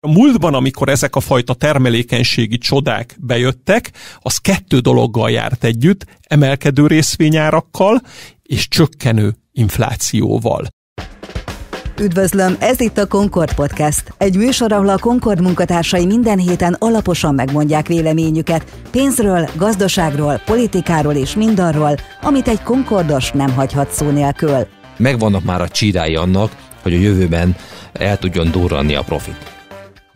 A múltban, amikor ezek a fajta termelékenységi csodák bejöttek, az kettő dologgal járt együtt, emelkedő részvényárakkal és csökkenő inflációval. Üdvözlöm, ez itt a Concord Podcast. Egy műsor, ahol a Concord munkatársai minden héten alaposan megmondják véleményüket pénzről, gazdaságról, politikáról és mindarról, amit egy Concordos nem hagyhat szó nélkül. Megvannak már a csírái annak, hogy a jövőben el tudjon durranni a profit.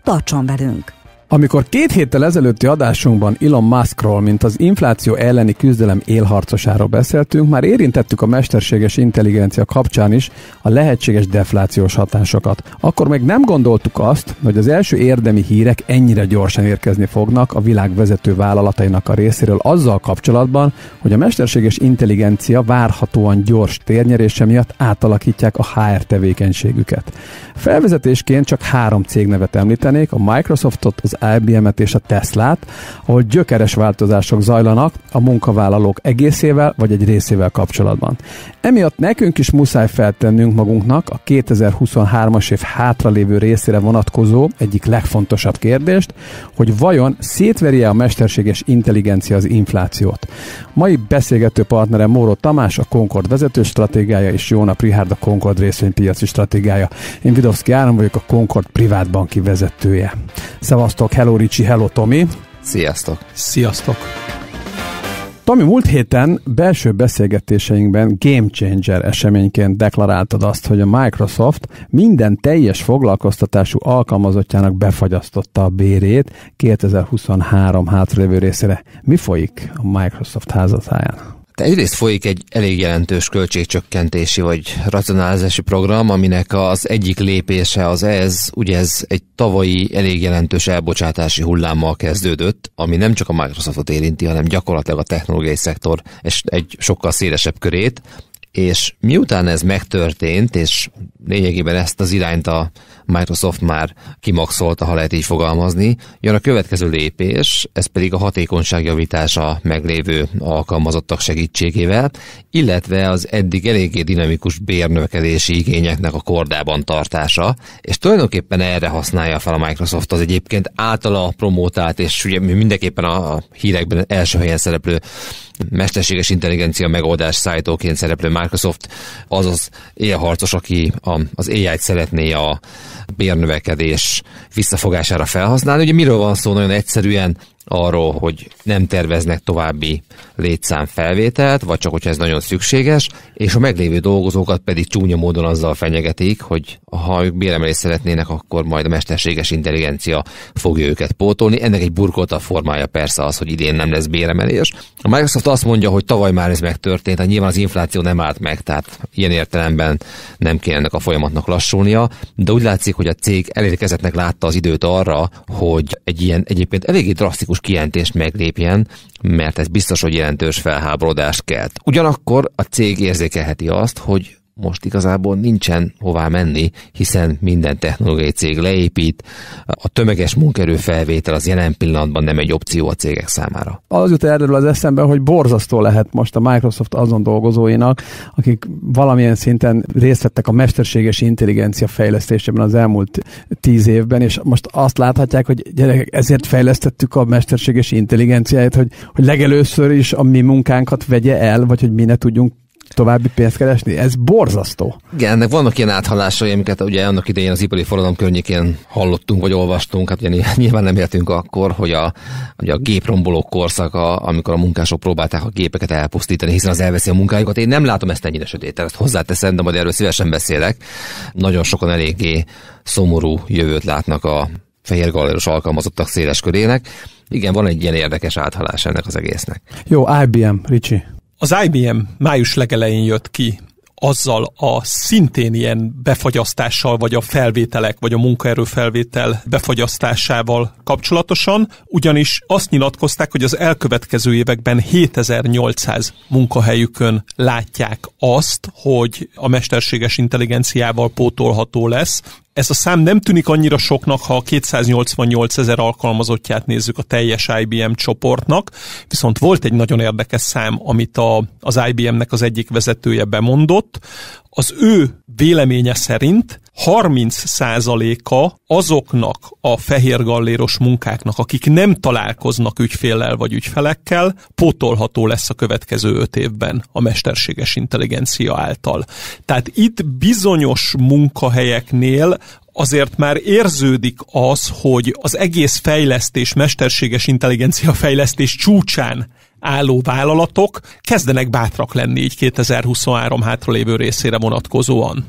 Tartson velünk! Amikor két héttel ezelőtti adásunkban Elon Muskról, mint az infláció elleni küzdelem élharcosáról beszéltünk, már érintettük a mesterséges intelligencia kapcsán is a lehetséges deflációs hatásokat. Akkor még nem gondoltuk azt, hogy az első érdemi hírek ennyire gyorsan érkezni fognak a világ vezető vállalatainak a részéről azzal kapcsolatban, hogy a mesterséges intelligencia várhatóan gyors térnyerése miatt átalakítják a HR tevékenységüket. Felvezetésként csak három cégnevet említenék, a Microsoftot, az IBM-et és a Teslát, ahol gyökeres változások zajlanak a munkavállalók egészével vagy egy részével kapcsolatban. Emiatt nekünk is muszáj feltennünk magunknak a 2023-as év hátralévő részére vonatkozó egyik legfontosabb kérdést, hogy vajon szétveri-e a mesterséges intelligencia az inflációt. Mai beszélgető partnerem Móró Tamás, a Concord vezető stratégiája, és Jóna Prihárd, a Concord részvénypiaci stratégiája. Én Vidovszki Áron vagyok, a Concord privátbanki vezetője. Szevasztok! Sziasztok, Hello Ricsi, Hello Tomi. Sziasztok. Sziasztok. Tomi, múlt héten belső beszélgetéseinkben game changer eseményként deklaráltad azt, hogy a Microsoft minden teljes foglalkoztatású alkalmazottjának befagyasztotta a bérét 2023 hátralévő részére. Mi folyik a Microsoft házatáján? te egyrészt folyik egy elég jelentős költségcsökkentési vagy racionalizási program, aminek az egyik lépése az ez, ugye ez egy tavalyi elég jelentős elbocsátási hullámmal kezdődött, ami nem csak a Microsoftot érinti, hanem gyakorlatilag a technológiai szektor és egy sokkal szélesebb körét, és miután ez megtörtént, és lényegében ezt az irányt a Microsoft már kimaxolta, ha lehet így fogalmazni, jön a következő lépés, ez pedig a hatékonyság javítása meglévő alkalmazottak segítségével, illetve az eddig eléggé dinamikus bérnövekedési igényeknek a kordában tartása, és tulajdonképpen erre használja fel a Microsoft az egyébként általa promótált, és ugye mindenképpen a hírekben első helyen szereplő mesterséges intelligencia megoldás szájtóként szereplő Microsoft az az élharcos, aki a, az ai szeretné a bérnövekedés visszafogására felhasználni. Ugye miről van szó nagyon egyszerűen? arról, hogy nem terveznek további létszámfelvételt, vagy csak hogyha ez nagyon szükséges, és a meglévő dolgozókat pedig csúnya módon azzal fenyegetik, hogy ha ők béremelést szeretnének, akkor majd a mesterséges intelligencia fogja őket pótolni. Ennek egy burkolta formája persze az, hogy idén nem lesz béremelés. A Microsoft azt mondja, hogy tavaly már ez megtörtént, hát nyilván az infláció nem állt meg, tehát ilyen értelemben nem kéne ennek a folyamatnak lassulnia, de úgy látszik, hogy a cég elérkezettnek látta az időt arra, hogy egy ilyen egyébként eléggé drasztikus drasztikus kijelentést meglépjen, mert ez biztos, hogy jelentős felháborodást kelt. Ugyanakkor a cég érzékelheti azt, hogy most igazából nincsen hová menni, hiszen minden technológiai cég leépít, a tömeges munkerő felvétel az jelen pillanatban nem egy opció a cégek számára. Az jut erről az eszembe, hogy borzasztó lehet most a Microsoft azon dolgozóinak, akik valamilyen szinten részt vettek a mesterséges intelligencia fejlesztésében az elmúlt tíz évben, és most azt láthatják, hogy gyerekek, ezért fejlesztettük a mesterséges intelligenciáját, hogy, hogy legelőször is a mi munkánkat vegye el, vagy hogy mi ne tudjunk további pénzt keresni. Ez borzasztó. Igen, ennek vannak ilyen áthalásai, amiket ugye annak idején az ipari forradalom környékén hallottunk, vagy olvastunk. Hát ugye nyilván nem éltünk akkor, hogy a, hogy a gépromboló korszaka, amikor a munkások próbálták a gépeket elpusztítani, hiszen az elveszi a munkájukat. Én nem látom ezt ennyire sötéten, ezt hozzáteszem, de majd erről szívesen beszélek. Nagyon sokan eléggé szomorú jövőt látnak a fehér galéros alkalmazottak széles körének. Igen, van egy ilyen érdekes áthalás ennek az egésznek. Jó, IBM, Ricsi. Az IBM május legelején jött ki azzal a szintén ilyen befagyasztással, vagy a felvételek, vagy a munkaerő felvétel befagyasztásával kapcsolatosan, ugyanis azt nyilatkozták, hogy az elkövetkező években 7800 munkahelyükön látják azt, hogy a mesterséges intelligenciával pótolható lesz, ez a szám nem tűnik annyira soknak, ha a 288 ezer alkalmazottját nézzük a teljes IBM csoportnak, viszont volt egy nagyon érdekes szám, amit a, az IBM-nek az egyik vezetője bemondott, az ő véleménye szerint 30%-a azoknak a galléros munkáknak, akik nem találkoznak ügyféllel vagy ügyfelekkel, pótolható lesz a következő öt évben a mesterséges intelligencia által. Tehát itt bizonyos munkahelyeknél azért már érződik az, hogy az egész fejlesztés, mesterséges intelligencia fejlesztés csúcsán álló vállalatok kezdenek bátrak lenni így 2023 lévő részére vonatkozóan.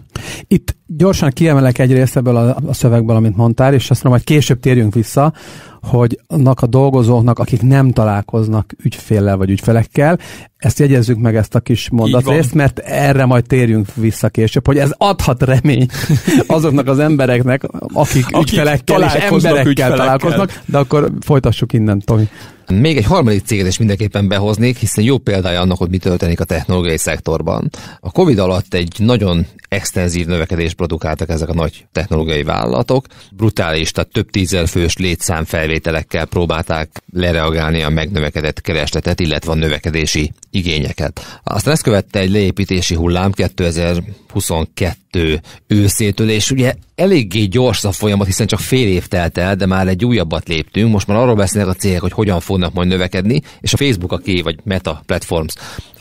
Itt gyorsan kiemelek egy részt ebből a, a szövegből, amit mondtál, és mondom, hogy később térjünk vissza, hogy annak a dolgozóknak, akik nem találkoznak ügyféllel vagy ügyfelekkel, ezt jegyezzük meg ezt a kis mondatrészt, mert erre majd térjünk vissza később, hogy ez adhat remény azoknak az embereknek, akik, akik ügyfelekkel és emberekkel ügyfelekkel. találkoznak, de akkor folytassuk innen, Tomi. Még egy harmadik céget is mindenképpen behoznék, hiszen jó példája annak, hogy mi történik a technológiai szektorban. A COVID alatt egy nagyon extenzív növekedést produkáltak ezek a nagy technológiai vállalatok. Brutális, tehát több tízer fős felvételekkel próbálták lereagálni a megnövekedett keresletet, illetve a növekedési igényeket. Aztán ezt követte egy leépítési hullám 2022 2022 őszétől, és ugye eléggé gyors a folyamat, hiszen csak fél év telt el, de már egy újabbat léptünk, most már arról beszélnek a cégek, hogy hogyan fognak majd növekedni, és a Facebook, aki, vagy Meta Platforms,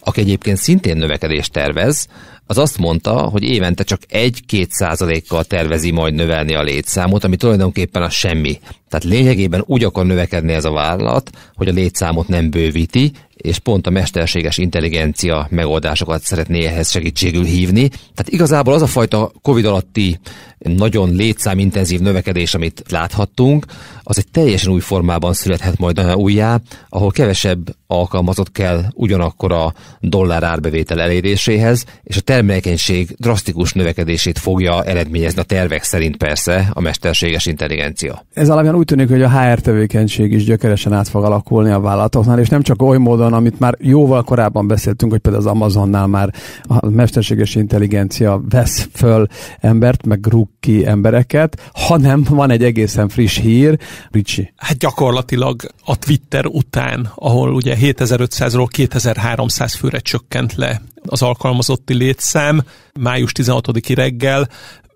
aki egyébként szintén növekedést tervez, az azt mondta, hogy évente csak 1-2 százalékkal tervezi majd növelni a létszámot, ami tulajdonképpen a semmi. Tehát lényegében úgy akar növekedni ez a vállalat, hogy a létszámot nem bővíti, és pont a mesterséges intelligencia megoldásokat szeretné ehhez segítségül hívni. Tehát igazából az a fajta COVID alatti nagyon létszámintenzív növekedés, amit láthattunk, az egy teljesen új formában születhet majd újjá, ahol kevesebb alkalmazott kell ugyanakkor a dollár árbevétel eléréséhez, és a termelékenység drasztikus növekedését fogja eredményezni a tervek szerint persze a mesterséges intelligencia. Ez alapján úgy tűnik, hogy a HR tevékenység is gyökeresen át fog alakulni a vállalatoknál, és nem csak oly módon, van, amit már jóval korábban beszéltünk, hogy például az Amazonnál már a mesterséges intelligencia vesz föl embert, meg rúg ki embereket, hanem van egy egészen friss hír, Ricsi. Hát gyakorlatilag a Twitter után, ahol ugye 7500-ról 2300 főre csökkent le az alkalmazotti létszám, május 16-i reggel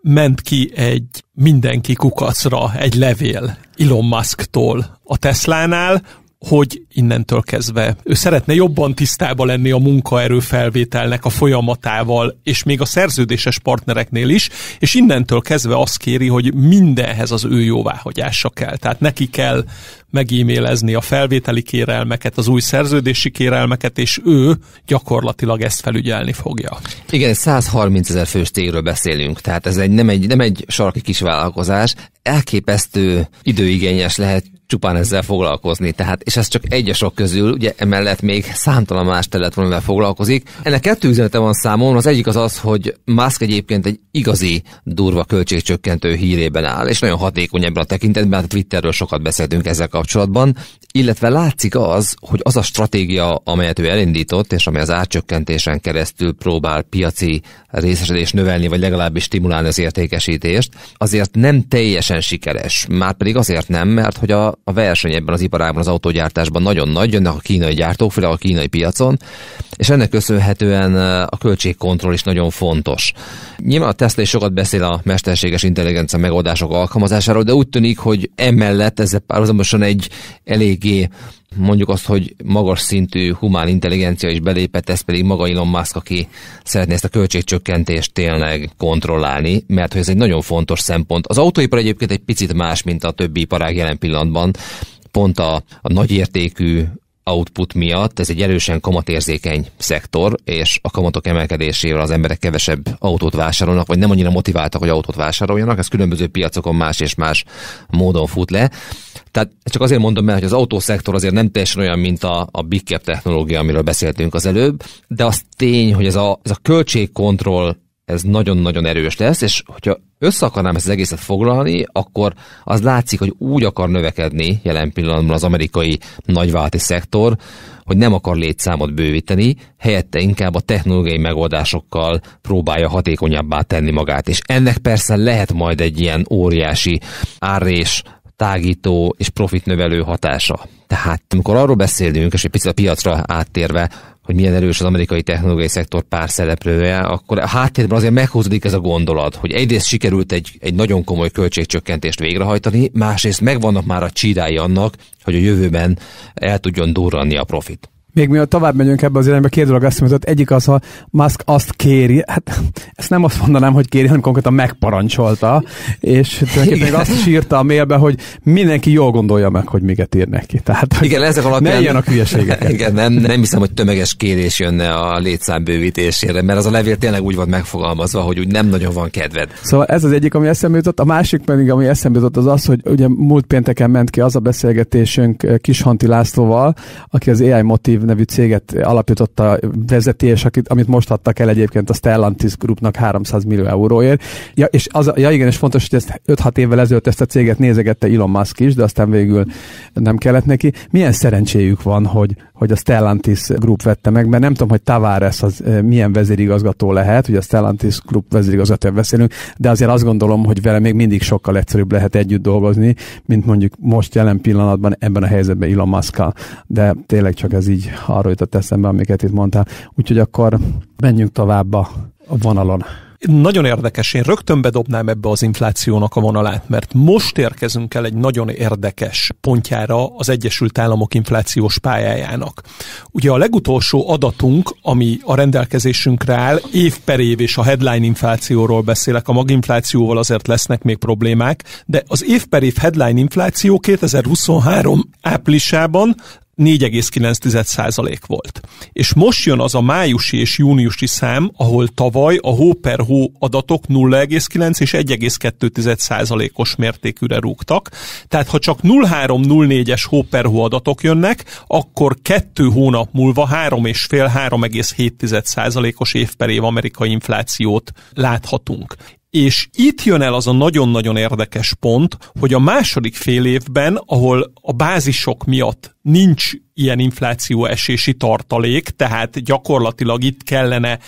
ment ki egy mindenki kukacra egy levél Elon Musktól a Teslánál, hogy innentől kezdve ő szeretne jobban tisztába lenni a munkaerőfelvételnek a folyamatával, és még a szerződéses partnereknél is, és innentől kezdve azt kéri, hogy mindenhez az ő jóváhagyása kell. Tehát neki kell megímélezni a felvételi kérelmeket, az új szerződési kérelmeket, és ő gyakorlatilag ezt felügyelni fogja. Igen, 130 ezer fős cégről beszélünk, tehát ez egy, nem, egy, nem egy sarki kis vállalkozás, elképesztő időigényes lehet csupán ezzel foglalkozni. Tehát, és ez csak sok közül, ugye emellett még számtalan más terület van, amivel foglalkozik. Ennek kettő üzenete van számon, az egyik az az, hogy Musk egyébként egy igazi durva költségcsökkentő hírében áll, és nagyon hatékony ebben a tekintetben, mert hát Twitterről sokat beszéltünk ezek kapcsolatban, illetve látszik az, hogy az a stratégia, amelyet ő elindított, és amely az árcsökkentésen keresztül próbál piaci részesedést növelni, vagy legalábbis stimulálni az értékesítést, azért nem teljesen sikeres. Már pedig azért nem, mert hogy a, a verseny ebben az iparágban, az autógyártásban nagyon nagy, jönnek a kínai gyártók, főleg a kínai piacon, és ennek köszönhetően a költségkontroll is nagyon fontos. Nyilván a Tesla is sokat beszél a mesterséges intelligencia megoldások alkalmazásáról, de úgy tűnik, hogy emellett ezzel párhuzamosan egy eléggé mondjuk azt, hogy magas szintű humán intelligencia is belépett, ez pedig maga Elon Musk, aki szeretné ezt a költségcsökkentést tényleg kontrollálni, mert hogy ez egy nagyon fontos szempont. Az autóipar egyébként egy picit más, mint a többi iparág jelen pillanatban pont a, a nagyértékű output miatt ez egy erősen kamatérzékeny szektor, és a kamatok emelkedésével az emberek kevesebb autót vásárolnak, vagy nem annyira motiváltak, hogy autót vásároljanak, ez különböző piacokon más és más módon fut le. Tehát csak azért mondom el, hogy az autószektor azért nem teljesen olyan, mint a, a big cap technológia, amiről beszéltünk az előbb, de az tény, hogy ez a, ez a költségkontroll ez nagyon-nagyon erős lesz, és hogyha össze akarnám ezt az egészet foglalni, akkor az látszik, hogy úgy akar növekedni jelen pillanatban az amerikai nagyvállalati szektor, hogy nem akar létszámot bővíteni, helyette inkább a technológiai megoldásokkal próbálja hatékonyabbá tenni magát. És ennek persze lehet majd egy ilyen óriási árrés, tágító és profitnövelő hatása. Tehát amikor arról beszélünk, és egy picit a piacra áttérve, hogy milyen erős az amerikai technológiai szektor pár szereplője, akkor a háttérben azért meghúzódik ez a gondolat, hogy egyrészt sikerült egy, egy nagyon komoly költségcsökkentést végrehajtani, másrészt megvannak már a csírái annak, hogy a jövőben el tudjon durranni a profit. Még mielőtt tovább megyünk ebbe az irányba, két dolog eszembe Egyik az, ha Musk azt kéri, hát ezt nem azt mondanám, hogy kéri, hanem konkrétan megparancsolta, és még azt is írta a mailbe, hogy mindenki jól gondolja meg, hogy miket ír neki. Tehát, igen, ezek alapján... Ne ilyen a hülyeségek. Igen, nem, nem hiszem, hogy tömeges kérés jönne a létszám bővítésére, mert az a levél tényleg úgy van megfogalmazva, hogy úgy nem nagyon van kedved. Szóval ez az egyik, ami eszembe jutott. A másik pedig, ami eszembe jutott, az az, hogy ugye múlt pénteken ment ki az a beszélgetésünk eh, Kishanti Lászlóval, aki az AI Motiv nevű céget alapította vezeti, vezetés, akit, amit most adtak el egyébként a Stellantis Groupnak 300 millió euróért. Ja, és az, ja igen, és fontos, hogy ezt 5-6 évvel ezelőtt ezt a céget nézegette Elon Musk is, de aztán végül nem kellett neki. Milyen szerencséjük van, hogy, hogy a Stellantis Group vette meg, mert nem tudom, hogy Tavares az eh, milyen vezérigazgató lehet, hogy a Stellantis Group vezérigazgatója beszélünk, de azért azt gondolom, hogy vele még mindig sokkal egyszerűbb lehet együtt dolgozni, mint mondjuk most jelen pillanatban ebben a helyzetben Elon musk -kal. De tényleg csak ez így arról jutott eszembe, amiket itt mondtál. Úgyhogy akkor menjünk tovább a vonalon. Nagyon érdekes, én rögtön bedobnám ebbe az inflációnak a vonalát, mert most érkezünk el egy nagyon érdekes pontjára az Egyesült Államok inflációs pályájának. Ugye a legutolsó adatunk, ami a rendelkezésünkre áll, év per év és a headline inflációról beszélek, a maginflációval azért lesznek még problémák, de az év per év headline infláció 2023 áprilisában 4,9% volt. És most jön az a májusi és júniusi szám, ahol tavaly a hó per hó adatok 0,9 és 1,2%-os mértékűre rúgtak. Tehát ha csak 0,3-0,4-es hó per hó adatok jönnek, akkor kettő hónap múlva 3,5-3,7%-os év per év amerikai inflációt láthatunk. És itt jön el az a nagyon-nagyon érdekes pont, hogy a második fél évben, ahol a bázisok miatt nincs ilyen infláció esési tartalék, tehát gyakorlatilag itt kellene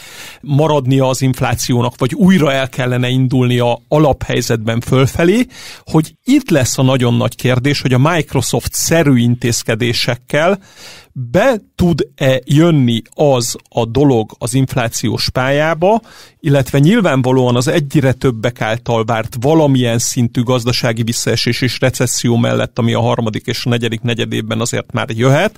maradnia az inflációnak, vagy újra el kellene indulni a alaphelyzetben fölfelé, hogy itt lesz a nagyon nagy kérdés, hogy a Microsoft-szerű intézkedésekkel be tud-e jönni az a dolog az inflációs pályába, illetve nyilvánvalóan az egyre többek által várt valamilyen szintű gazdasági visszaesés és recesszió mellett, ami a harmadik és a negyedik negyedében azért már jöhet,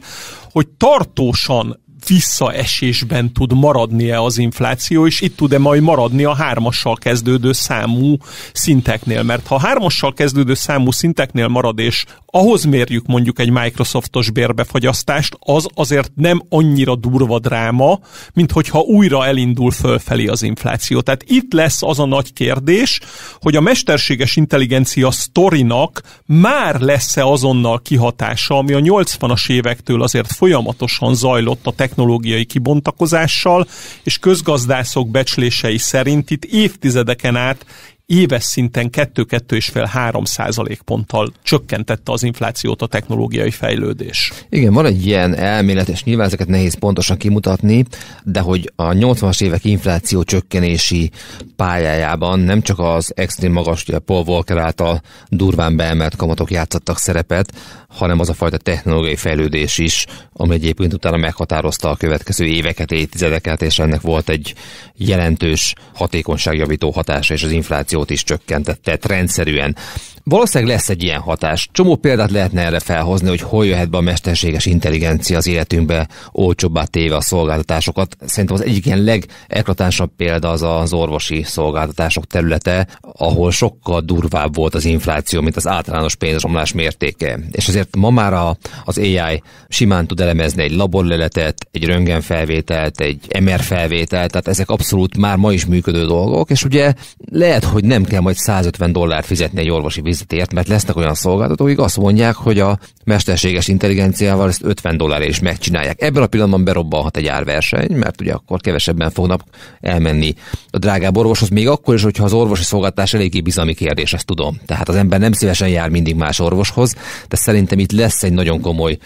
hogy tartósan visszaesésben tud maradni az infláció, és itt tud-e majd maradni a hármassal kezdődő számú szinteknél. Mert ha a hármassal kezdődő számú szinteknél marad, és ahhoz mérjük mondjuk egy Microsoftos bérbefagyasztást, az azért nem annyira durva dráma, mint hogyha újra elindul fölfelé az infláció. Tehát itt lesz az a nagy kérdés, hogy a mesterséges intelligencia sztorinak már lesz-e azonnal kihatása, ami a 80-as évektől azért folyamatosan zajlott a tech technológiai kibontakozással, és közgazdászok becslései szerint itt évtizedeken át éves szinten 2-2,5-3 százalék ponttal csökkentette az inflációt a technológiai fejlődés. Igen, van egy ilyen elmélet, és nyilván ezeket nehéz pontosan kimutatni, de hogy a 80-as évek infláció csökkenési pályájában nem csak az extrém magas, ugye Paul Volcker által durván beemelt kamatok játszottak szerepet, hanem az a fajta technológiai fejlődés is, ami egyébként utána meghatározta a következő éveket, évtizedeket, és ennek volt egy jelentős hatékonyságjavító hatása, és az inflációt is csökkentette rendszerűen. Valószínűleg lesz egy ilyen hatás. Csomó példát lehetne erre felhozni, hogy hol jöhet be a mesterséges intelligencia az életünkbe, olcsóbbá téve a szolgáltatásokat. Szerintem az egyik ilyen legeklatánsabb példa az az orvosi szolgáltatások területe, ahol sokkal durvább volt az infláció, mint az általános pénzomlás mértéke. És az azért ma már a, az AI simán tud elemezni egy laborleletet, egy röntgenfelvételt, egy MR felvételt, tehát ezek abszolút már ma is működő dolgok, és ugye lehet, hogy nem kell majd 150 dollárt fizetni egy orvosi vizitért, mert lesznek olyan szolgáltatók, azt mondják, hogy a mesterséges intelligenciával ezt 50 dollár is megcsinálják. Ebben a pillanatban berobbanhat egy árverseny, mert ugye akkor kevesebben fognak elmenni a drágább orvoshoz, még akkor is, hogyha az orvosi szolgáltatás eléggé bizalmi kérdés, ezt tudom. Tehát az ember nem szívesen jár mindig más orvoshoz, de szerint szerintem itt lesz egy nagyon komoly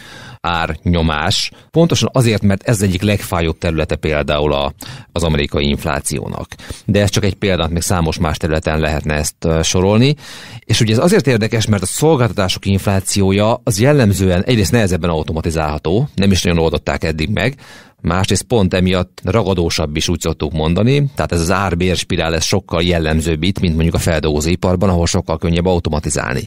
árnyomás. Pontosan azért, mert ez egyik legfájóbb területe például a, az amerikai inflációnak. De ez csak egy példát, még számos más területen lehetne ezt sorolni. És ugye ez azért érdekes, mert a szolgáltatások inflációja az jellemzően egyrészt nehezebben automatizálható, nem is nagyon oldották eddig meg, Másrészt pont emiatt ragadósabb is úgy szoktuk mondani, tehát ez az árbérspirál ez sokkal jellemzőbb itt, mint mondjuk a feldolgozóiparban, ahol sokkal könnyebb automatizálni.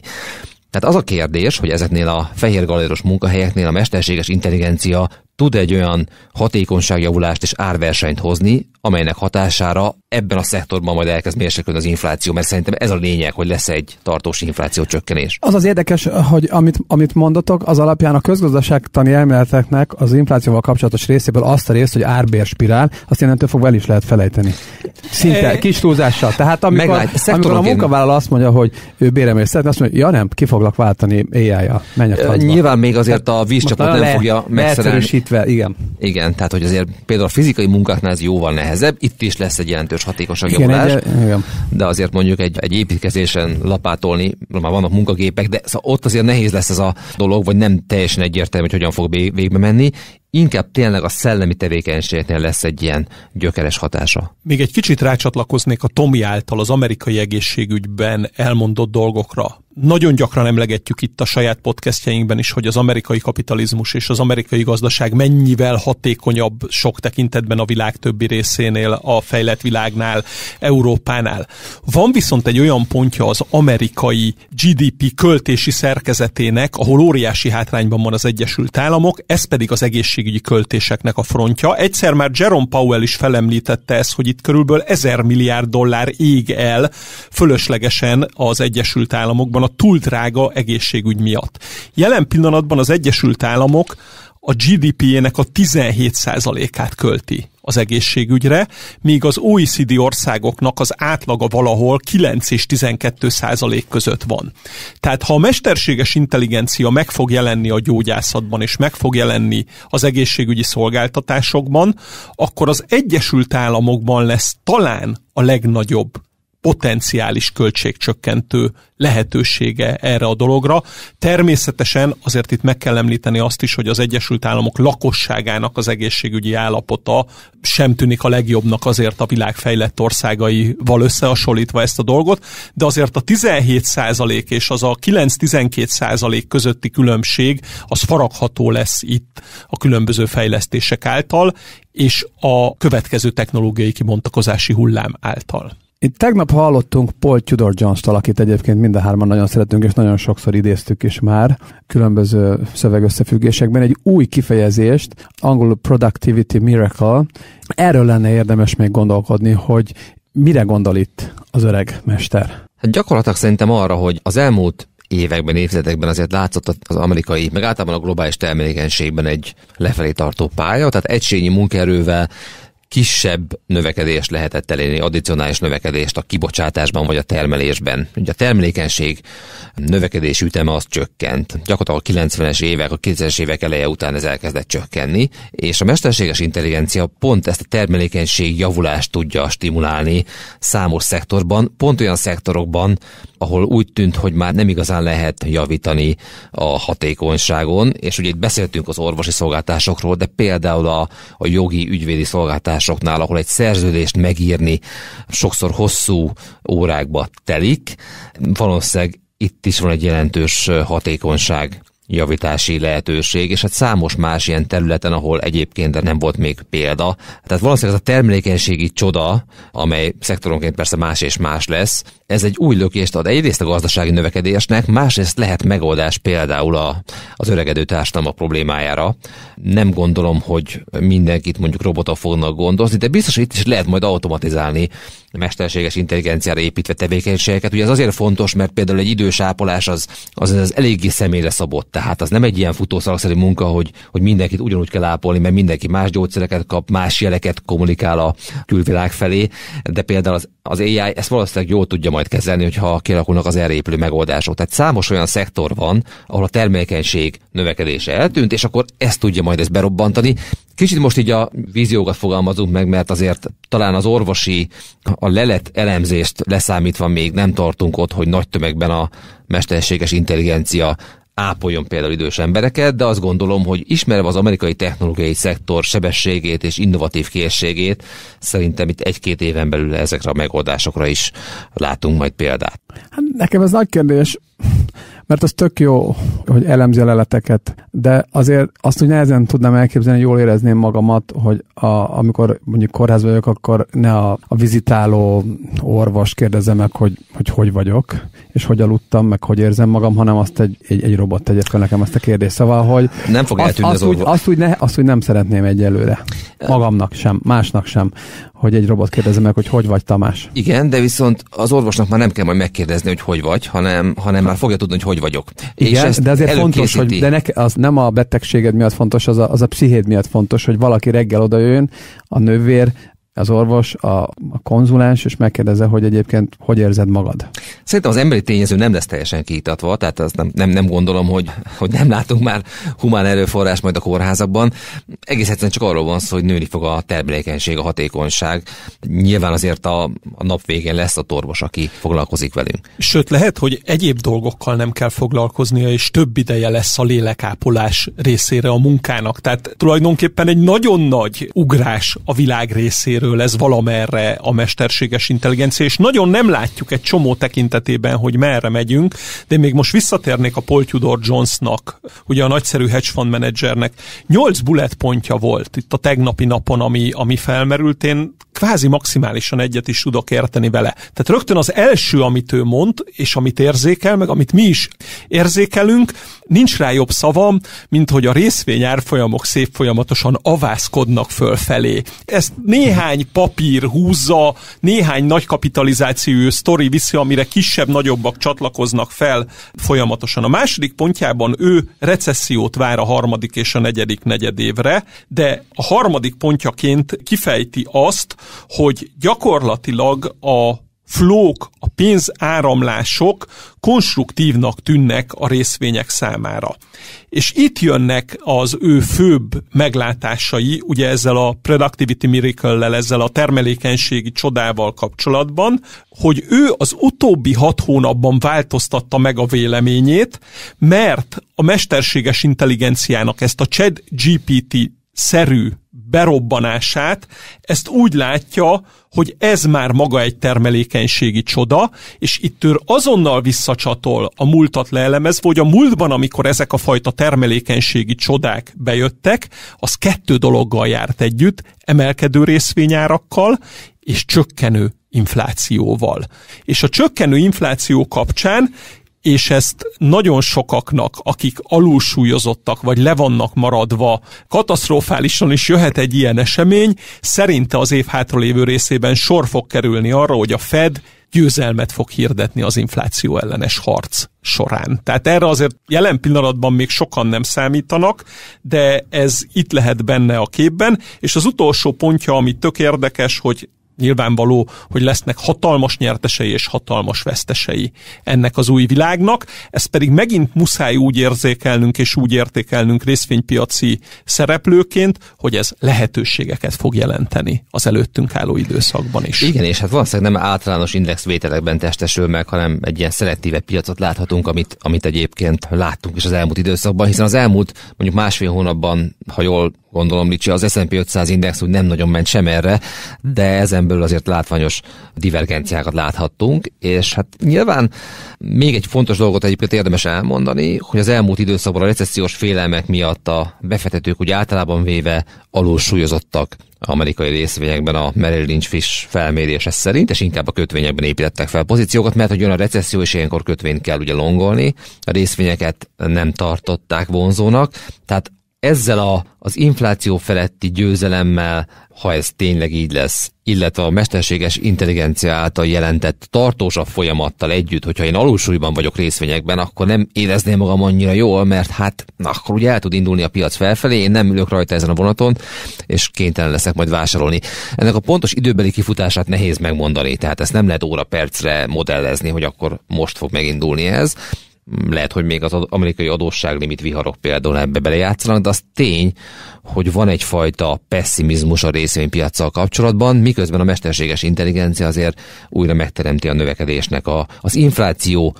Tehát az a kérdés, hogy ezeknél a fehér galéros munkahelyeknél a mesterséges intelligencia tud egy olyan hatékonyságjavulást és árversenyt hozni, amelynek hatására ebben a szektorban majd elkezd mérsékelni az infláció, mert szerintem ez a lényeg, hogy lesz egy tartós infláció csökkenés. Az az érdekes, hogy amit, amit mondatok, az alapján a közgazdaságtani elméleteknek az inflációval kapcsolatos részéből azt a részt, hogy spirál, azt innentől fogva el is lehet felejteni. Szinte eh, kis túlzással. Tehát amikor, amikor a munkavállaló azt mondja, hogy ő béremelést szeretne, azt mondja, ja nem, ki foglak váltani éjjel, menjek eh, Nyilván még azért a vízcsapat nem fogja megszerelni segítve, igen. Igen, tehát hogy azért például a fizikai munkáknál ez jóval nehezebb, itt is lesz egy jelentős hatékonyság javulás, igen, de azért mondjuk egy, egy építkezésen lapátolni, már vannak munkagépek, de szóval ott azért nehéz lesz ez a dolog, vagy nem teljesen egyértelmű, hogy hogyan fog végbe menni, inkább tényleg a szellemi tevékenységnél lesz egy ilyen gyökeres hatása. Még egy kicsit rácsatlakoznék a Tomi által az amerikai egészségügyben elmondott dolgokra nagyon gyakran emlegetjük itt a saját podcastjainkban is, hogy az amerikai kapitalizmus és az amerikai gazdaság mennyivel hatékonyabb sok tekintetben a világ többi részénél, a fejlett világnál, Európánál. Van viszont egy olyan pontja az amerikai GDP költési szerkezetének, ahol óriási hátrányban van az Egyesült Államok, ez pedig az egészségügyi költéseknek a frontja. Egyszer már Jerome Powell is felemlítette ezt, hogy itt körülbelül 1000 milliárd dollár ég el fölöslegesen az Egyesült Államokban a túl drága egészségügy miatt. Jelen pillanatban az Egyesült Államok a gdp ének a 17%-át költi az egészségügyre, míg az OECD országoknak az átlaga valahol 9 és 12 százalék között van. Tehát ha a mesterséges intelligencia meg fog jelenni a gyógyászatban, és meg fog jelenni az egészségügyi szolgáltatásokban, akkor az Egyesült Államokban lesz talán a legnagyobb potenciális költségcsökkentő lehetősége erre a dologra. Természetesen azért itt meg kell említeni azt is, hogy az Egyesült Államok lakosságának az egészségügyi állapota sem tűnik a legjobbnak azért a világ fejlett országaival összehasonlítva ezt a dolgot, de azért a 17% és az a 9-12% közötti különbség az faragható lesz itt a különböző fejlesztések által, és a következő technológiai kibontakozási hullám által. Itt tegnap hallottunk Paul Tudor Jones-tal, akit egyébként mind a hárman nagyon szeretünk, és nagyon sokszor idéztük is már különböző szövegösszefüggésekben, egy új kifejezést, angolul Productivity Miracle. Erről lenne érdemes még gondolkodni, hogy mire gondol itt az öreg mester? Hát gyakorlatilag szerintem arra, hogy az elmúlt években, évtizedekben azért látszott az amerikai, meg általában a globális termelékenységben egy lefelé tartó pálya, tehát egységnyi munkaerővel kisebb növekedést lehetett elérni, addicionális növekedést a kibocsátásban vagy a termelésben. Ugye a termelékenység növekedés üteme az csökkent. Gyakorlatilag a 90-es évek, a 90 es évek eleje után ez elkezdett csökkenni, és a mesterséges intelligencia pont ezt a termelékenység javulást tudja stimulálni számos szektorban, pont olyan szektorokban, ahol úgy tűnt, hogy már nem igazán lehet javítani a hatékonyságon, és ugye itt beszéltünk az orvosi szolgáltásokról, de például a, a jogi ügyvédi szolgáltás megoldásoknál, ahol egy szerződést megírni sokszor hosszú órákba telik, valószínűleg itt is van egy jelentős hatékonyság javítási lehetőség, és hát számos más ilyen területen, ahol egyébként nem volt még példa. Tehát valószínűleg ez a termelékenységi csoda, amely szektoronként persze más és más lesz, ez egy új lökést ad egyrészt a gazdasági növekedésnek, másrészt lehet megoldás például a, az öregedő társadalma problémájára. Nem gondolom, hogy mindenkit mondjuk robota fognak gondozni, de biztos, hogy itt is lehet majd automatizálni mesterséges intelligenciára építve tevékenységeket. Ugye ez azért fontos, mert például egy idős ápolás az, az, az eléggé személyre szabott. Tehát az nem egy ilyen futószalagszerű munka, hogy, hogy mindenkit ugyanúgy kell ápolni, mert mindenki más gyógyszereket kap, más jeleket kommunikál a külvilág felé, de például az, az AI ezt valószínűleg jól tudja majd kezelni, hogyha kialakulnak az erépülő megoldások. Tehát számos olyan szektor van, ahol a termékenység növekedése eltűnt, és akkor ezt tudja majd ezt berobbantani. Kicsit most így a víziókat fogalmazunk meg, mert azért talán az orvosi, a lelet elemzést leszámítva még nem tartunk ott, hogy nagy tömegben a mesterséges intelligencia ápoljon például idős embereket, de azt gondolom, hogy ismerve az amerikai technológiai szektor sebességét és innovatív készségét, szerintem itt egy-két éven belül ezekre a megoldásokra is látunk majd példát. Hát nekem ez nagy kérdés mert az tök jó, hogy elemzi a leleteket, de azért azt úgy nehezen tudnám elképzelni, jól érezném magamat, hogy a, amikor mondjuk kórház vagyok, akkor ne a, a vizitáló orvos kérdezze meg, hogy, hogy hogy vagyok, és hogy aludtam, meg hogy érzem magam, hanem azt egy, egy, egy robot tegye fel nekem ezt a kérdést. Szóval, hogy nem fog azt, eltűnni az, az úgy, Azt úgy, ne, azt úgy nem szeretném egyelőre. Magamnak sem, másnak sem, hogy egy robot kérdezze meg, hogy hogy vagy Tamás. Igen, de viszont az orvosnak már nem kell majd megkérdezni, hogy hogy vagy, hanem, hanem már fogja tudni, hogy hogy vagyok. Igen, és ezt de azért fontos, hogy de nek, az nem a betegséged miatt fontos, az a, az a pszichéd miatt fontos, hogy valaki reggel odajön, a nővér az orvos, a, a konzuláns, és megkérdezze, hogy egyébként hogy érzed magad. Szerintem az emberi tényező nem lesz teljesen kiítatva, tehát azt nem, nem, nem gondolom, hogy, hogy nem látunk már humán erőforrás majd a kórházakban. Egész egyszerűen csak arról van szó, hogy nőni fog a termelékenység, a hatékonyság. Nyilván azért a, a nap végén lesz a orvos, aki foglalkozik velünk. Sőt, lehet, hogy egyéb dolgokkal nem kell foglalkoznia, és több ideje lesz a lélekápolás részére a munkának. Tehát tulajdonképpen egy nagyon nagy ugrás a világ részéről lesz valamerre a mesterséges intelligencia, és nagyon nem látjuk egy csomó tekintetében, hogy merre megyünk, de még most visszatérnék a Paul Tudor Jonesnak, ugye a nagyszerű hedge fund menedzsernek. Nyolc bullet pontja volt itt a tegnapi napon, ami, ami felmerült. Én kvázi maximálisan egyet is tudok érteni vele. Tehát rögtön az első, amit ő mond, és amit érzékel, meg amit mi is érzékelünk, nincs rá jobb szavam, mint hogy a részvény árfolyamok szép folyamatosan avászkodnak fölfelé. Ezt néhány néhány papír húzza, néhány nagy kapitalizációjú sztori viszi, amire kisebb-nagyobbak csatlakoznak fel folyamatosan. A második pontjában ő recessziót vár a harmadik és a negyedik negyedévre, de a harmadik pontjaként kifejti azt, hogy gyakorlatilag a flók, a pénzáramlások konstruktívnak tűnnek a részvények számára. És itt jönnek az ő főbb meglátásai, ugye ezzel a Productivity Miracle-lel, ezzel a termelékenységi csodával kapcsolatban, hogy ő az utóbbi hat hónapban változtatta meg a véleményét, mert a mesterséges intelligenciának ezt a ChatGPT-szerű berobbanását, ezt úgy látja, hogy ez már maga egy termelékenységi csoda, és itt ő azonnal visszacsatol a múltat leelemezve, hogy a múltban, amikor ezek a fajta termelékenységi csodák bejöttek, az kettő dologgal járt együtt, emelkedő részvényárakkal és csökkenő inflációval. És a csökkenő infláció kapcsán és ezt nagyon sokaknak, akik alulsúlyozottak, vagy le vannak maradva, katasztrofálisan is jöhet egy ilyen esemény, szerinte az év hátralévő részében sor fog kerülni arra, hogy a Fed győzelmet fog hirdetni az infláció ellenes harc során. Tehát erre azért jelen pillanatban még sokan nem számítanak, de ez itt lehet benne a képben, és az utolsó pontja, ami tök érdekes, hogy nyilvánvaló, hogy lesznek hatalmas nyertesei és hatalmas vesztesei ennek az új világnak. Ezt pedig megint muszáj úgy érzékelnünk és úgy értékelnünk részvénypiaci szereplőként, hogy ez lehetőségeket fog jelenteni az előttünk álló időszakban is. Igen, és hát valószínűleg nem általános indexvételekben testesül meg, hanem egy ilyen szelektíve piacot láthatunk, amit, amit egyébként láttunk is az elmúlt időszakban, hiszen az elmúlt mondjuk másfél hónapban, ha jól Gondolom, Licsi, az S&P 500 index úgy nem nagyon ment sem erre, de ezen belül azért látványos divergenciákat láthattunk, és hát nyilván még egy fontos dolgot egyébként érdemes elmondani, hogy az elmúlt időszakban a recessziós félelmek miatt a befektetők úgy általában véve alulsúlyozottak amerikai részvényekben a Merrill Lynch Fish felmérése szerint, és inkább a kötvényekben építettek fel pozíciókat, mert hogy jön a recesszió, és ilyenkor kötvényt kell ugye longolni, a részvényeket nem tartották vonzónak, tehát ezzel a, az infláció feletti győzelemmel, ha ez tényleg így lesz, illetve a mesterséges intelligencia által jelentett tartósabb folyamattal együtt, hogyha én alulsúlyban vagyok részvényekben, akkor nem érezném magam annyira jól, mert hát na, akkor ugye el tud indulni a piac felfelé, én nem ülök rajta ezen a vonaton, és kénytelen leszek majd vásárolni. Ennek a pontos időbeli kifutását nehéz megmondani, tehát ezt nem lehet óra percre modellezni, hogy akkor most fog megindulni ez lehet, hogy még az amerikai adósságlimit viharok például ebbe belejátszanak, de az tény, hogy van egyfajta pessimizmus a részvénypiacsal kapcsolatban, miközben a mesterséges intelligencia azért újra megteremti a növekedésnek a, az infláció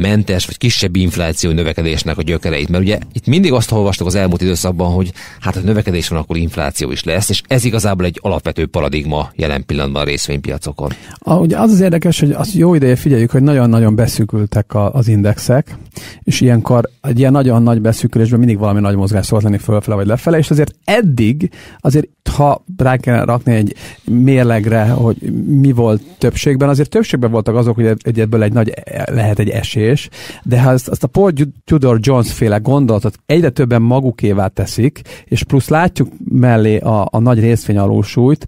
mentes vagy kisebb infláció növekedésnek a gyökereit. Mert ugye itt mindig azt olvastuk az elmúlt időszakban, hogy hát ha növekedés van, akkor infláció is lesz, és ez igazából egy alapvető paradigma jelen pillanatban a részvénypiacokon. A, ugye az az érdekes, hogy azt jó ideje figyeljük, hogy nagyon-nagyon beszűkültek a, az indexek, és ilyenkor egy ilyen nagyon nagy beszűkülésben mindig valami nagy mozgás szokott lenni fölfele vagy lefele, és azért eddig, azért ha rá kell rakni egy mérlegre, hogy mi volt többségben, azért többségben voltak azok, hogy egy, ebből egy nagy e- lehet egy esély, kérdés, de ha ezt, azt a Paul Tudor Jones féle gondolatot egyre többen magukévá teszik, és plusz látjuk mellé a, a nagy alulsúlyt,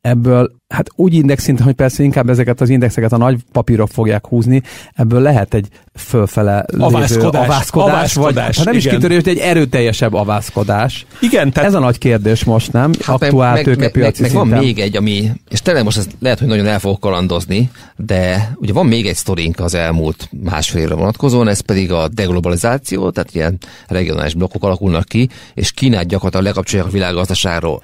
ebből hát úgy indexint, hogy persze inkább ezeket az indexeket a nagy papírok fogják húzni, ebből lehet egy fölfele lévő avászkodás, avászkodás, avászkodás vagy hát ha nem igen. is kitörés, egy erőteljesebb avászkodás. Igen, tehát... Ez a nagy kérdés most, nem? Hát Aktuál meg, tőkepiaci meg, meg, meg van még egy, ami, és tényleg most ez lehet, hogy nagyon el fogok kalandozni, de ugye van még egy sztorink az elmúlt másfél évre vonatkozóan, ez pedig a deglobalizáció, tehát ilyen regionális blokkok alakulnak ki, és Kínát gyakorlatilag lekapcsolják a világgazdaságról.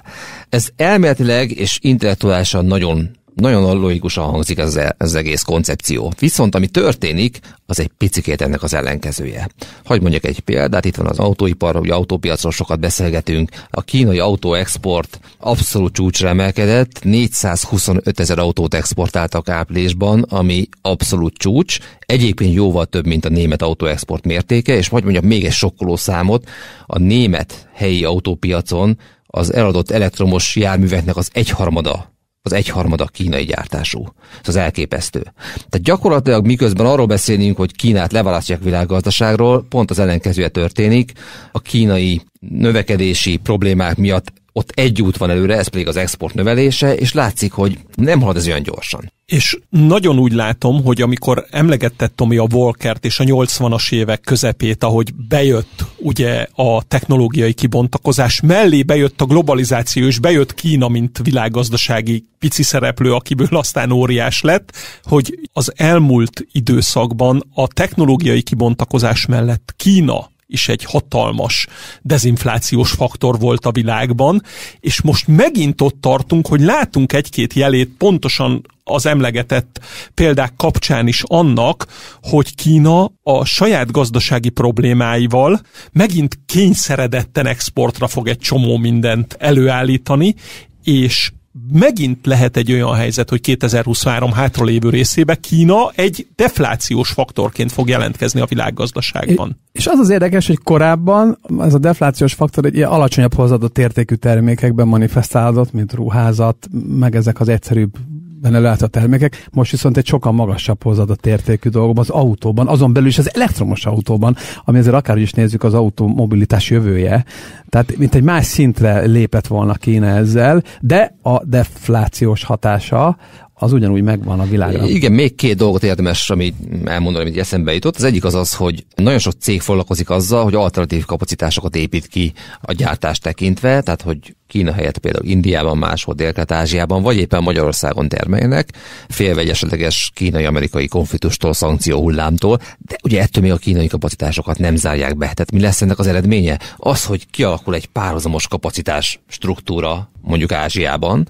Ez elméletileg és intellektuálisan nagyon nagyon logikusan hangzik ez az egész koncepció. Viszont ami történik, az egy picikét ennek az ellenkezője. Hogy mondjak egy példát, itt van az autóipar, hogy autópiacról sokat beszélgetünk. A kínai autóexport abszolút csúcsra emelkedett, 425 ezer autót exportáltak áprilisban, ami abszolút csúcs. Egyébként jóval több, mint a német autóexport mértéke, és majd mondjak még egy sokkoló számot, a német helyi autópiacon az eladott elektromos járműveknek az egyharmada az egyharmada kínai gyártású. Ez az elképesztő. Tehát gyakorlatilag miközben arról beszélünk, hogy Kínát leválasztják világgazdaságról, pont az ellenkezője történik. A kínai növekedési problémák miatt ott egy út van előre, ez pedig az export növelése, és látszik, hogy nem halad ez olyan gyorsan. És nagyon úgy látom, hogy amikor emlegetett Tomi a Volkert és a 80-as évek közepét, ahogy bejött ugye a technológiai kibontakozás, mellé bejött a globalizáció, és bejött Kína, mint világgazdasági pici szereplő, akiből aztán óriás lett, hogy az elmúlt időszakban a technológiai kibontakozás mellett Kína is egy hatalmas dezinflációs faktor volt a világban, és most megint ott tartunk, hogy látunk egy-két jelét pontosan az emlegetett példák kapcsán is annak, hogy Kína a saját gazdasági problémáival megint kényszeredetten exportra fog egy csomó mindent előállítani, és megint lehet egy olyan helyzet, hogy 2023 hátralévő részébe Kína egy deflációs faktorként fog jelentkezni a világgazdaságban. És az az érdekes, hogy korábban ez a deflációs faktor egy ilyen alacsonyabb hozadott értékű termékekben manifestálódott, mint ruházat, meg ezek az egyszerűbb benne a termékek, most viszont egy sokkal magasabb hozadott értékű dolgokban, az autóban, azon belül is az elektromos autóban, ami azért akárhogy is nézzük az automobilitás jövője, tehát mint egy más szintre lépett volna kéne ezzel, de a deflációs hatása az ugyanúgy megvan a világra. Igen, még két dolgot érdemes, amit elmondani, amit eszembe jutott. Az egyik az az, hogy nagyon sok cég foglalkozik azzal, hogy alternatív kapacitásokat épít ki a gyártást tekintve, tehát hogy Kína helyett például Indiában, máshol dél ázsiában vagy éppen Magyarországon termeljenek, félve egy esetleges kínai-amerikai konfliktustól, szankció hullámtól, de ugye ettől még a kínai kapacitásokat nem zárják be. Tehát mi lesz ennek az eredménye? Az, hogy kialakul egy párhuzamos kapacitás struktúra mondjuk Ázsiában,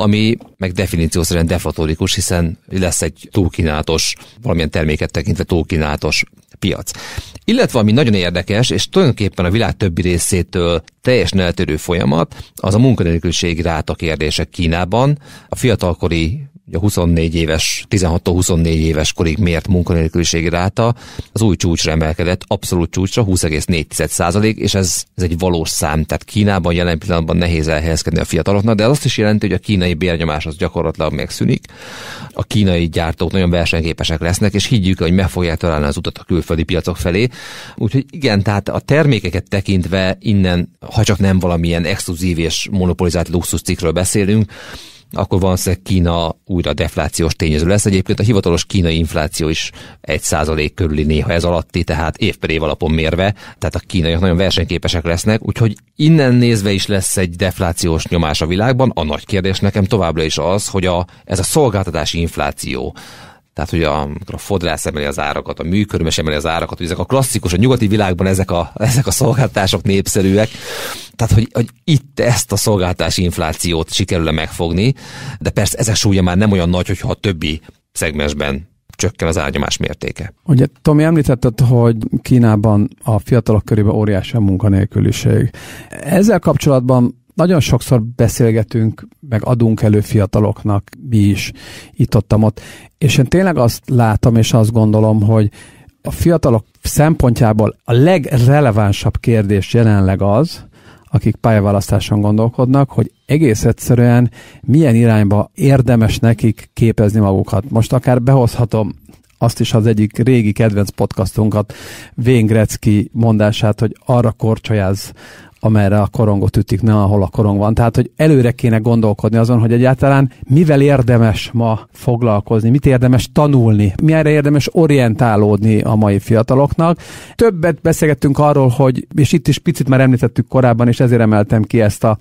ami meg definíció szerint defatorikus, hiszen lesz egy túlkínálatos, valamilyen terméket tekintve túlkínálatos piac. Illetve ami nagyon érdekes, és tulajdonképpen a világ többi részétől teljesen eltérő folyamat, az a munkanélküliség ráta kérdése Kínában. A fiatalkori a 24 éves, 16-24 éves korig mért munkanélküliség ráta az új csúcsra emelkedett, abszolút csúcsra 20,4 és ez, ez egy valós szám, tehát Kínában jelen pillanatban nehéz elhelyezkedni a fiataloknak, de ez azt is jelenti, hogy a kínai bérnyomás az gyakorlatilag megszűnik, a kínai gyártók nagyon versenyképesek lesznek, és higgyük, hogy meg fogják találni az utat a külföldi piacok felé. Úgyhogy igen, tehát a termékeket tekintve innen, ha csak nem valamilyen exkluzív és monopolizált luxuscikről beszélünk, akkor szeg Kína újra deflációs tényező lesz. Egyébként a hivatalos kínai infláció is egy százalék körüli néha ez alatti, tehát év per év alapon mérve, tehát a kínaiak nagyon versenyképesek lesznek, úgyhogy innen nézve is lesz egy deflációs nyomás a világban. A nagy kérdés nekem továbbra is az, hogy a, ez a szolgáltatási infláció, tehát, hogy a, a fodrász emeli az árakat, a műkörmes emeli az árakat, hogy ezek a klasszikus, a nyugati világban ezek a, ezek a szolgáltások népszerűek. Tehát, hogy, hogy itt ezt a szolgáltási inflációt sikerül megfogni, de persze ezek súlya már nem olyan nagy, hogyha a többi szegmensben csökken az ágyamás mértéke. Ugye, Tomi, említetted, hogy Kínában a fiatalok körében óriási a munkanélküliség. Ezzel kapcsolatban nagyon sokszor beszélgetünk, meg adunk elő fiataloknak mi is itt ott, ott. És én tényleg azt látom, és azt gondolom, hogy a fiatalok szempontjából a legrelevánsabb kérdés jelenleg az, akik pályaválasztáson gondolkodnak, hogy egész egyszerűen milyen irányba érdemes nekik képezni magukat. Most akár behozhatom azt is az egyik régi kedvenc podcastunkat, Vén Grecki mondását, hogy arra korcsolyáz, amerre a korongot ütik, nem ahol a korong van. Tehát, hogy előre kéne gondolkodni azon, hogy egyáltalán mivel érdemes ma foglalkozni, mit érdemes tanulni, erre érdemes orientálódni a mai fiataloknak. Többet beszélgettünk arról, hogy, és itt is picit már említettük korábban, és ezért emeltem ki ezt a,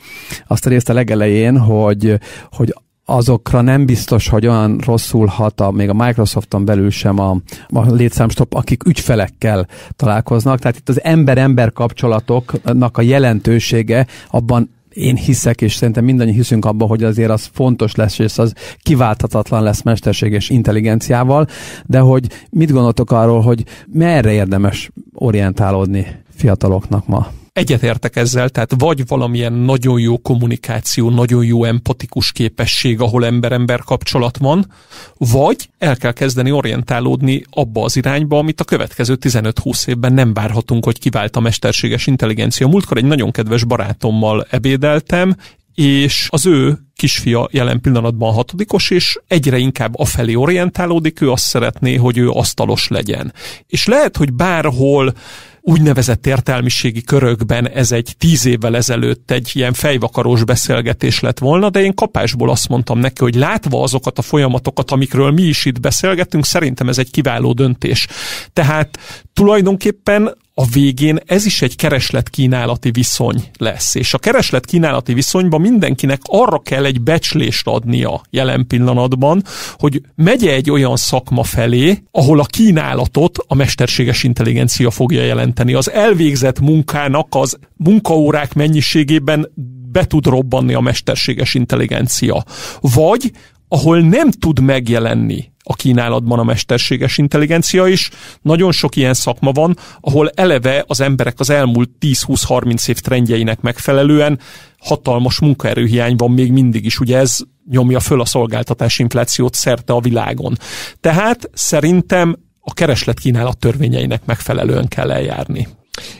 azt a részt a legelején, hogy, hogy azokra nem biztos, hogy olyan rosszul hat a, még a Microsofton belül sem a, a létszámstop, akik ügyfelekkel találkoznak. Tehát itt az ember-ember kapcsolatoknak a jelentősége abban én hiszek, és szerintem mindannyian hiszünk abban, hogy azért az fontos lesz, és az kiválthatatlan lesz mesterséges intelligenciával, de hogy mit gondoltok arról, hogy merre érdemes orientálódni fiataloknak ma? Egyetértek ezzel, tehát vagy valamilyen nagyon jó kommunikáció, nagyon jó empatikus képesség, ahol ember-ember kapcsolat van, vagy el kell kezdeni orientálódni abba az irányba, amit a következő 15-20 évben nem várhatunk, hogy kivált a mesterséges intelligencia. Múltkor egy nagyon kedves barátommal ebédeltem, és az ő kisfia jelen pillanatban hatodikos, és egyre inkább afelé orientálódik, ő azt szeretné, hogy ő asztalos legyen. És lehet, hogy bárhol úgynevezett értelmiségi körökben ez egy tíz évvel ezelőtt egy ilyen fejvakarós beszélgetés lett volna, de én kapásból azt mondtam neki, hogy látva azokat a folyamatokat, amikről mi is itt beszélgetünk, szerintem ez egy kiváló döntés. Tehát tulajdonképpen a végén ez is egy kereslet-kínálati viszony lesz. És a kereslet-kínálati viszonyban mindenkinek arra kell egy becslést adnia jelen pillanatban, hogy megy egy olyan szakma felé, ahol a kínálatot a mesterséges intelligencia fogja jelenteni. Az elvégzett munkának az munkaórák mennyiségében be tud robbanni a mesterséges intelligencia. Vagy ahol nem tud megjelenni a kínálatban a mesterséges intelligencia is. Nagyon sok ilyen szakma van, ahol eleve az emberek az elmúlt 10-20-30 év trendjeinek megfelelően hatalmas munkaerőhiány van még mindig is. Ugye ez nyomja föl a szolgáltatás inflációt szerte a világon. Tehát szerintem a kereslet kínálat törvényeinek megfelelően kell eljárni.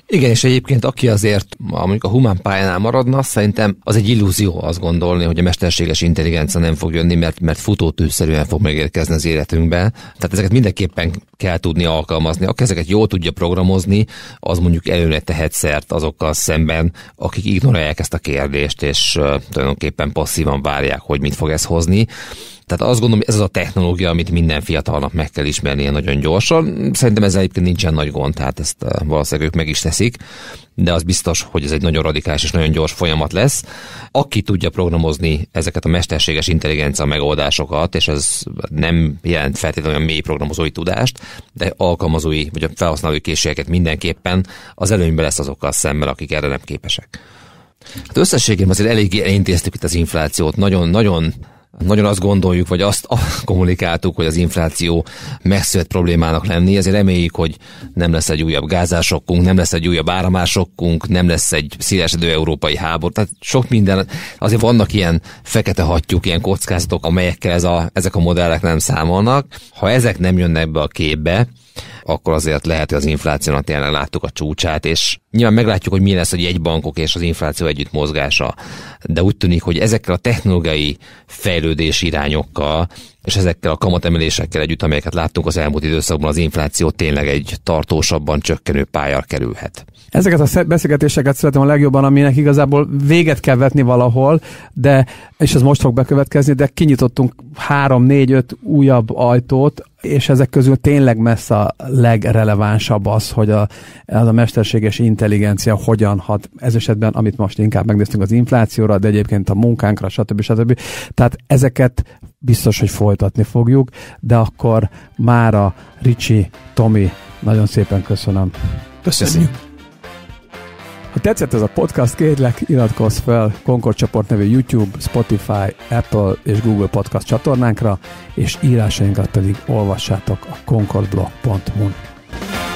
Igen, és egyébként aki azért mondjuk a humán pályánál maradna, szerintem az egy illúzió azt gondolni, hogy a mesterséges intelligencia nem fog jönni, mert, mert futótűszerűen fog megérkezni az életünkbe. Tehát ezeket mindenképpen kell tudni alkalmazni. Aki ezeket jól tudja programozni, az mondjuk előre tehet szert azokkal szemben, akik ignorálják ezt a kérdést, és tulajdonképpen passzívan várják, hogy mit fog ez hozni. Tehát azt gondolom, hogy ez az a technológia, amit minden fiatalnak meg kell ismernie nagyon gyorsan. Szerintem ez egyébként nincsen nagy gond, tehát ezt eh, valószínűleg ők meg is teszik, de az biztos, hogy ez egy nagyon radikális és nagyon gyors folyamat lesz. Aki tudja programozni ezeket a mesterséges intelligencia megoldásokat, és ez nem jelent feltétlenül olyan mély programozói tudást, de alkalmazói vagy a felhasználói készségeket mindenképpen az előnyben lesz azokkal szemben, akik erre nem képesek. Hát összességében azért eléggé elintéztük itt az inflációt, nagyon-nagyon nagyon azt gondoljuk, vagy azt kommunikáltuk, hogy az infláció megszület problémának lenni, ezért reméljük, hogy nem lesz egy újabb gázásokunk, nem lesz egy újabb áramásokunk, nem lesz egy szélesedő európai háború. Tehát sok minden, azért vannak ilyen fekete hattyúk, ilyen kockázatok, amelyekkel ez a, ezek a modellek nem számolnak. Ha ezek nem jönnek be a képbe, akkor azért lehet, hogy az inflációnak tényleg láttuk a csúcsát, és nyilván meglátjuk, hogy mi lesz a jegybankok és az infláció együtt mozgása, de úgy tűnik, hogy ezekkel a technológiai fejlődés irányokkal és ezekkel a kamatemelésekkel együtt, amelyeket láttunk az elmúlt időszakban, az infláció tényleg egy tartósabban csökkenő pályára kerülhet. Ezeket a beszélgetéseket szeretem a legjobban, aminek igazából véget kell vetni valahol, de, és ez most fog bekövetkezni, de kinyitottunk három, négy, öt újabb ajtót, és ezek közül tényleg messze a legrelevánsabb az, hogy a, az a mesterséges intelligencia hogyan hat ez esetben, amit most inkább megnéztünk az inflációra, de egyébként a munkánkra, stb. stb. Tehát ezeket biztos, hogy folytatni fogjuk, de akkor mára Ricsi, Tomi, nagyon szépen köszönöm. Köszönjük. Ha tetszett ez a podcast, kérlek iratkozz fel Concord csoport nevű YouTube, Spotify, Apple és Google podcast csatornánkra, és írásainkat pedig olvassátok a concordblog.hu-n.